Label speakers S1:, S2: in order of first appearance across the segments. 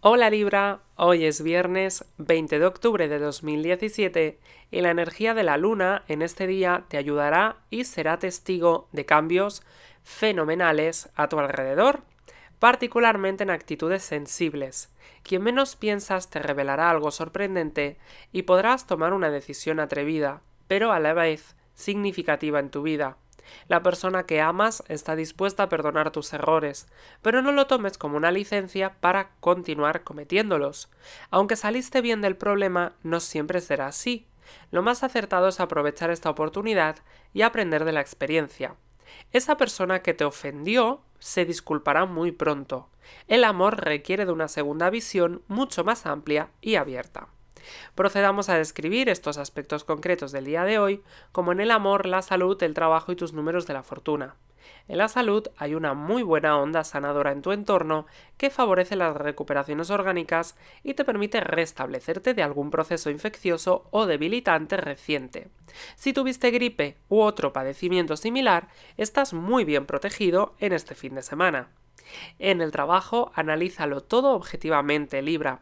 S1: Hola Libra, hoy es viernes 20 de octubre de 2017 y la energía de la luna en este día te ayudará y será testigo de cambios fenomenales a tu alrededor, particularmente en actitudes sensibles. Quien menos piensas te revelará algo sorprendente y podrás tomar una decisión atrevida, pero a la vez significativa en tu vida. La persona que amas está dispuesta a perdonar tus errores, pero no lo tomes como una licencia para continuar cometiéndolos. Aunque saliste bien del problema, no siempre será así. Lo más acertado es aprovechar esta oportunidad y aprender de la experiencia. Esa persona que te ofendió se disculpará muy pronto. El amor requiere de una segunda visión mucho más amplia y abierta. Procedamos a describir estos aspectos concretos del día de hoy, como en el amor, la salud, el trabajo y tus números de la fortuna. En la salud hay una muy buena onda sanadora en tu entorno que favorece las recuperaciones orgánicas y te permite restablecerte de algún proceso infeccioso o debilitante reciente. Si tuviste gripe u otro padecimiento similar, estás muy bien protegido en este fin de semana. En el trabajo, analízalo todo objetivamente, Libra.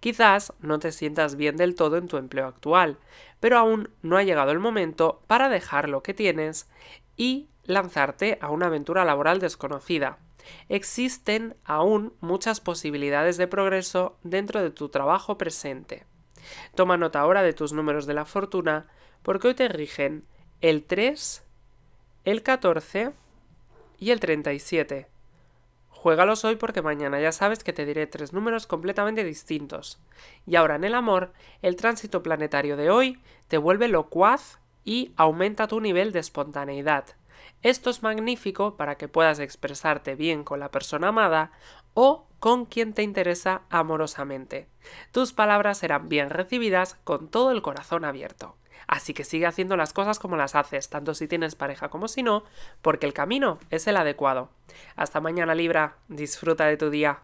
S1: Quizás no te sientas bien del todo en tu empleo actual, pero aún no ha llegado el momento para dejar lo que tienes y lanzarte a una aventura laboral desconocida. Existen aún muchas posibilidades de progreso dentro de tu trabajo presente. Toma nota ahora de tus números de la fortuna, porque hoy te rigen el 3, el 14 y el 37. Juégalos hoy porque mañana ya sabes que te diré tres números completamente distintos. Y ahora en el amor, el tránsito planetario de hoy te vuelve locuaz y aumenta tu nivel de espontaneidad. Esto es magnífico para que puedas expresarte bien con la persona amada o con quien te interesa amorosamente. Tus palabras serán bien recibidas con todo el corazón abierto. Así que sigue haciendo las cosas como las haces, tanto si tienes pareja como si no, porque el camino es el adecuado. Hasta mañana Libra, disfruta de tu día.